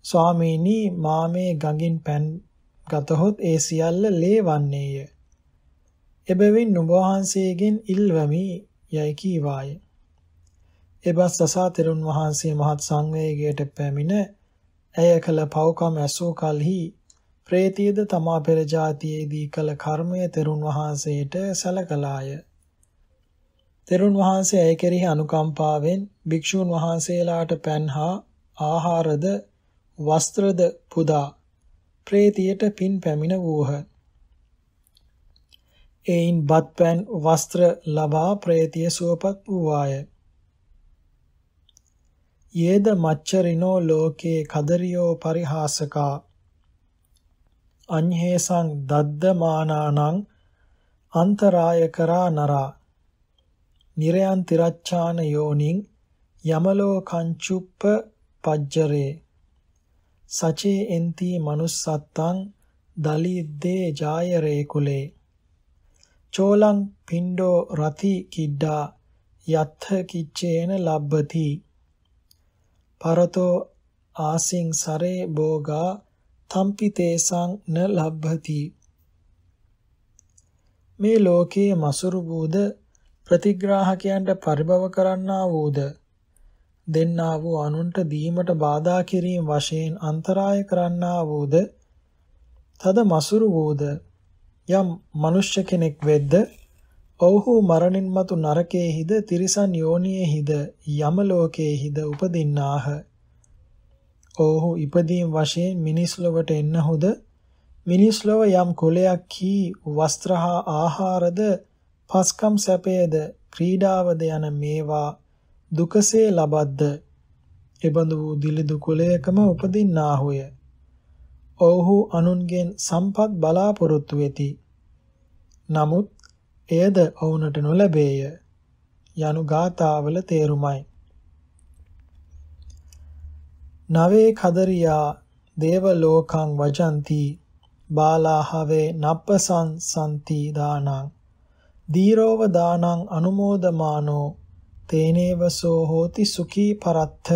ස්වාමීනි මා මේ ගඟින් පැන් ගතහොත් ඒ සියල්ල ලේවන්නේය එබැවින් නුඹ වහන්සේගෙන් ඉල්වමි යයි කීවාය. එබස් සසා තෙරුන් වහන්සේ මහත් සංවේගයට පැමිණ ඇය කළ පව්කම් ඇසූ කලෙහි ප්‍රේතියද තමා පෙර જાතියේදී කළ කර්මය තෙරුන් වහන්සේට සැලකලාය. තෙරුන් වහන්සේ ඇය කෙරෙහි අනුකම්පාවෙන් භික්ෂූන් වහන්සේලාට පෑන්හා ආහාරද වස්ත්‍රද පුදා ප්‍රේතියට පින් පැමිණ වූහ. එයින් බත්පැන් වස්ත්‍ර ලබා ප්‍රේතිය සුවපත් වූවාය. යේද මච්චරිනෝ ලෝකේ කදරියෝ පරිහාසකා අඤ්හේසං දද්දමානානං අන්තරාය කරා නරා නිරයන් තිරච්ඡාන යෝනින් යමලෝ කංචුප්ප පජ්ජරේ සචේ එන්ති manussත්තං දලිද්දේ ජායරේ කුලේ චෝලං පිණ්ඩෝ රති කිඩ්ඩා යත්ථ කිච්චේන ලබ්බති පරතෝ ආසින් සරේ භෝගා තම්පිතේසං න ලබ්බති මේ ලෝකයේ මසුරු බූද ප්‍රතිග්‍රාහකයන්ට පරිභව කරන්නා වූද දෙන්නා වූ අනුන්ට දීමට බාධා කිරීම වශයෙන් අන්තරාය කරන්නා වූද තද මසුරු වූද යම් මිනිස්්‍ය කෙනෙක් වෙද්ද ඔව්හු මරණින් මතු නරකයේහිද තිරිසන් යෝනියේහිද යම ලෝකයේහිද උපදින්නාහ. ඔව්හු ඉපදීම් වශයෙන් මිනිස් ලොවට එන්නහුද මිනිස් ලොව යම් කුලයක් කී වස්ත්‍ර හා ආහාරද පස්කම් සැපයේද ක්‍රීඩාවද යන මේවා දුකසේ ලබද්ද එබඳු වූ දිලිදු කුලයකම උපදින්නාහුය. ඔවුහු අනුන්ගෙන් සම්පත් බලාපොරොත්තු වෙති. නමුත් එයද ඔවුනට නොලැබේය යනු ගාථාවල තේරුමයි. නවේ කදරියා දේව ලෝකං වජන්ති බාලාහවේ නප්පසං සම්ති දානං දීරෝව දානං අනුමෝදමානෝ තේනේවසෝ හෝති සුඛී පරත්ථ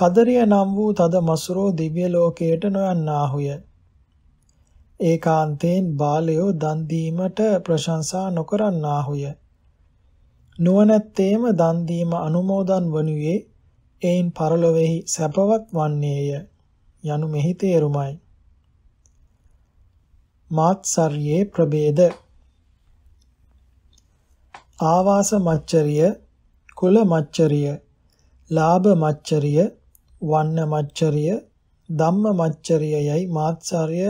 කදරිය නම් වූ තද මසුරෝ දිව්‍ය ලෝකයට නොයන්නාහුය. ඒකාන්තයෙන් බාලයෝ දන් දීමට ප්‍රශංසා නොකරන්නාහුය. නුවණැත්තේම දන් දීම අනුමෝදන් වනුයේ එයින් පරලොවේහි සැපවත් වන්නේය යනු මෙහි තේරුමයි. මාත්සර්යේ ප්‍රභේද ආවාස මච්චරිය කුල මච්චරිය ලාභ මච්චරිය වන්න මච්චරිය, ධම්ම මච්චරිය යයි මාත්සාරය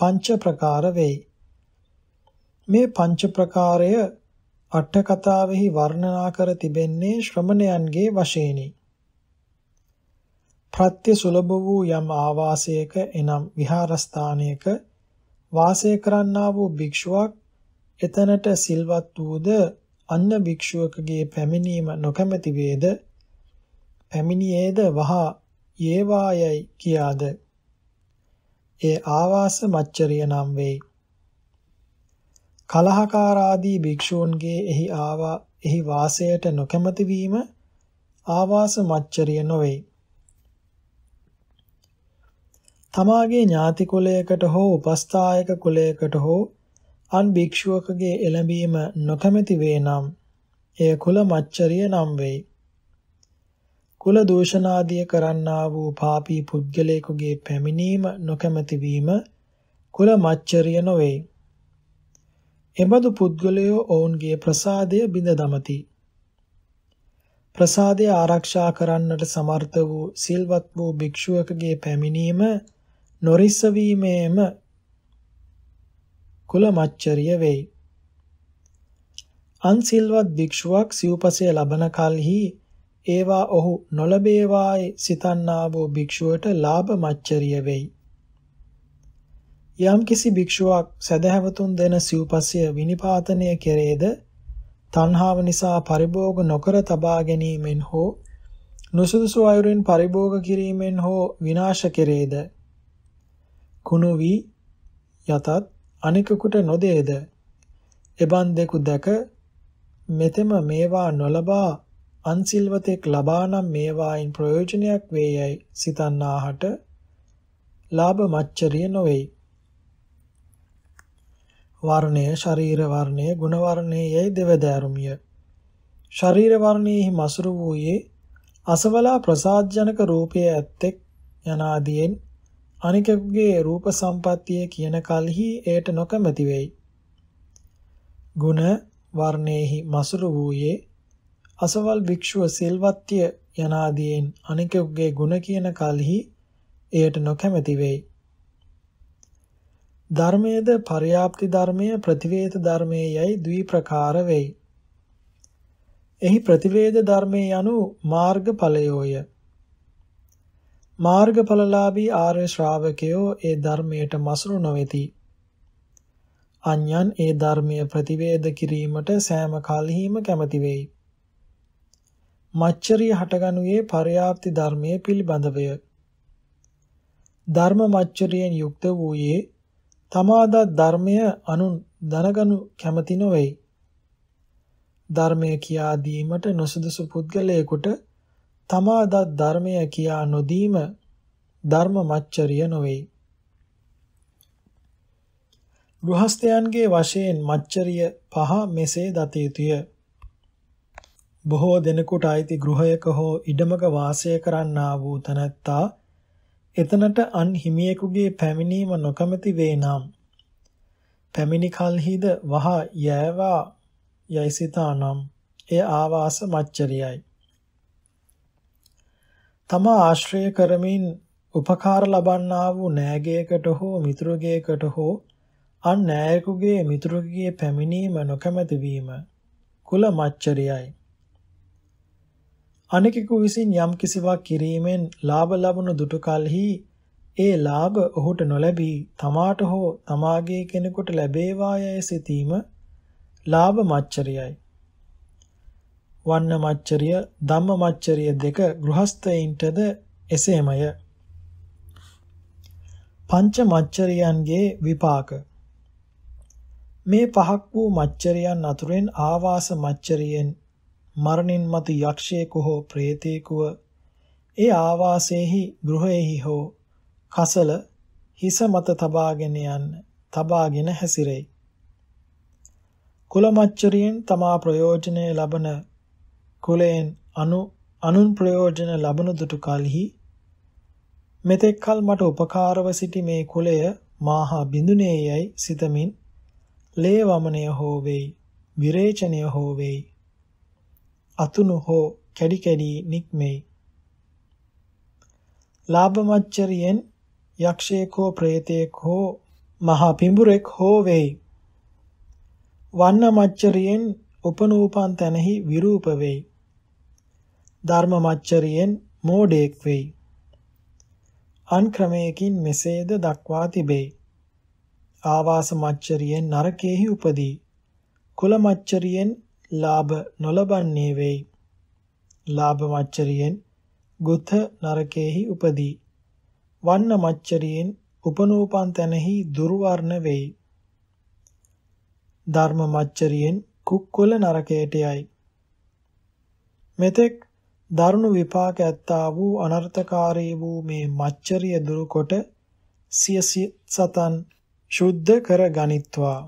පංච ප්‍රකාර වෙයි. මේ පංච ප්‍රකාරය අට කතාවෙහි වර්ණනා කර තිබෙන්නේ ශ්‍රමණයන්ගේ වශයෙනි. ප්‍රත්‍ය සුලභ වූ යම් ආවාසයක එනම් විහාරස්ථානයක වාසය කරන්නා වූ භික්ෂුවක් එතනට සිල්වත් වූද අන්න භික්ෂුවකගේ පැමිණීම නොකමැති වේද පැමිණියේද වහා "යේවායයි" කියාද එය ආවාස මච්චරිය නම් වෙයි. කලහකාරාදී භික්ෂූන්ගේ එහි ආවා එහි වාසයට නොකමැති වීම ආවාස මච්චරිය නොවේ. තමාගේ ඥාති කුලයකට හෝ උපස්ථායක කුලයකට හෝ අන් භික්ෂුවකගේ එළඹීම නොකමැති වේ නම් එය කුල මච්චරිය නම් වෙයි. කුල දෝෂනාදිය කරන්නා වූ පාපී පුද්ගලයෙකුගේ පැමිණීම නොකමැති වීම කුල මච්චරිය නොවේ. එබඳු පුද්ගලයෝ ඔවුන්ගේ ප්‍රසාදය බිඳ දමති. ප්‍රසාදය ආරක්ෂා කරන්නට සමර්ථ වූ සිල්වත් වූ භික්ෂුවකගේ පැමිණීම නොරිස්ස වීමේම කුල මච්චරිය වෙයි. අන්සිල්වත් භික්ෂුවක් සිව්පසය ලබන කලෙහි ඒවා ඔහු නොලබේවායි සිතන්නා වූ භික්ෂුවට ලාභ මච්චරිය වෙයි. යම්කිසි භික්ෂුවක් සදහැවතුන් දෙන සිව්පසය විනිපාතනය කෙරේද තණ්හාව නිසා පරිභෝග නොකර තබා ගැනීමෙන් හෝ නුසුදුසු අයුරින් පරිභෝග කිරීමෙන් හෝ විනාශ කෙරේද කුණු වී යතත් අනිකෙකුට නොදේද එබන් දෙකු දැක මෙතෙම මේවා නොලබා අන්සිල්වතෙක් ලබානම් මේවායින් ප්‍රයෝජනයක් වේයයි සිතන්නාහට ලාභ මච්චරිය නොවේයි. වර්ණය, ශරීර වර්ණය, ගුණ වර්ණය යයි දෙවදෑරුමිය. ශරීර වර්ණයෙහි මසුරු වූයේ අසවලා ප්‍රසාදජනක රූපයේ ඇත්තෙක් යනාදීන් අනිකෙකුගේ රූප සම්පත්තිය කියන කලෙහි ඒට නොකමැති වෙයි. ගුණ වර්ණයෙහි මසුරු වූයේ අසවල් භික්ෂුව සිල්වත්ය යනාදීන් අනිකෙකුගේ ගුණ කියන කලෙහි එයට නොකැමැති වෙයි. ධර්මයේද පරියාප්ති ධර්මය ප්‍රතිවේද ධර්මයේ යයි ද්වි ප්‍රකාර වෙයි. එහි ප්‍රතිවේද ධර්මයේ යනු මාර්ගඵලයෝය. මාර්ගඵලලාභී ආර්ය ශ්‍රාවකයෝ ඒ ධර්මයට මසුරු නොවේති. අඤ්ඤන් ඒ ධර්මයේ ප්‍රතිවේද කිරීමට සෑම කලෙහිම කැමැති වෙයි. මච්චරිය හටගනුයේ පරයාප්ති ධර්මයේ පිළිබඳවය. ධර්ම මච්චරියෙන් යුක්ත වූයේ තමාදා ධර්මය අනුන් දැනගනු කැමති නොවේයි. ධර්මය කියා දීමට නොසුදුසු පුද්ගලයෙකුට තමාදා ධර්මය කියා නොදීම ධර්ම මච්චරිය නොවේයි. ගෘහස්ථයන්ගේ වශයෙන් මච්චරිය පහ මෙසේ දත යුතුය. බොහෝ දෙනෙකුට අයිති ගෘහයක හෝ ඉඩමක වාසය කරන්නා වූ තනත්තා එතනට අන් හිමියෙකුගේ පැමිණීම නොකමැති වේ නම් පැමිණි කල්හිද වහා යෑවා යයි සිතානම් එය ආවාස මච්චරියයි. තමා ආශ්‍රය කරමින් උපකාර ලබන්නා වූ නෑගයකට හෝ මිතුරුගයකට හෝ අන් නෑයෙකුගේ මිතුරුගේ පැමිණීම නොකමැති වීම කුල මච්චරියයි. අනෙකෙකු විසින් යම් කිසිවක් කිරීමෙන් ලාභ ලබනු දුටු කලෙහි ඒ ලාභ ඔහුට නොලැබී තමාට හෝ තමාගේ කෙනෙකුට ලැබේවා යැයි සිතීම ලාභ මච්චරියයි. වන්න මච්චරිය, ධම්ම මච්චරිය දෙක ගෘහස්තයින්ටද එසේමය. පංච මච්චරියන්ගේ විපාක මේ පහක් වූ මච්චරියන් අතුරෙන් ආවාස මච්චරියෙන් මරණින් මතු යක්ෂයෙකු හෝ ප්‍රේතයෙකුව ඒ ආවාසයේහි ගෘහයෙහි හෝ කසල හිස මත තබාගෙන යන්න තබාගෙන හැසිරෙයි. කුලමච්චරියෙන් තමා ප්‍රයෝජනය ලබන කුලයෙන් අනු අනුන් ප්‍රයෝජන ලබනු දුටු කලෙහි මෙතෙක් කල මට උපකාරව සිටි මේ කුලය මාහා බිඳුනේයයි සිතමින් ලේ වමනය හෝ වෙයි විරේචනය හෝ වෙයි අතුණු හෝ කැඩි කැඩි නික්මෙයි. ලාභ මච්චරියෙන් යක්ෂයෙක් හෝ ප්‍රේතයෙක් හෝ මහා පිඹුරෙක් හෝ වෙයි. වන්න මච්චරියෙන් උපනූපන් තැනෙහි විරූප වෙයි. ධර්ම මච්චරියෙන් මෝඩයෙක් වෙයි. අන් ක්‍රමයකින් මෙසේද දක්වා තිබේ. ආවාස මච්චරියෙන් නරකයෙහි උපදී. කුල මච්චරියෙන් ලාභ නොලබන්නේ වෙයි. ලාභ මච්චරියෙන් ගොත නරකේහි උපදී. වන්න මච්චරියෙන් උපනෝපන් තැනෙහි දුර්වර්ණ වෙයි. ධර්ම මච්චරියෙන් කුක්කුල නරකයට යයි. මෙතෙක් දරුණු විපාක ඇත්තා වූ අනර්ථකාරී වූ මේ මච්චරිය දුරුකොට සිය සතන් ශුද්ධ කර ගනිත්වා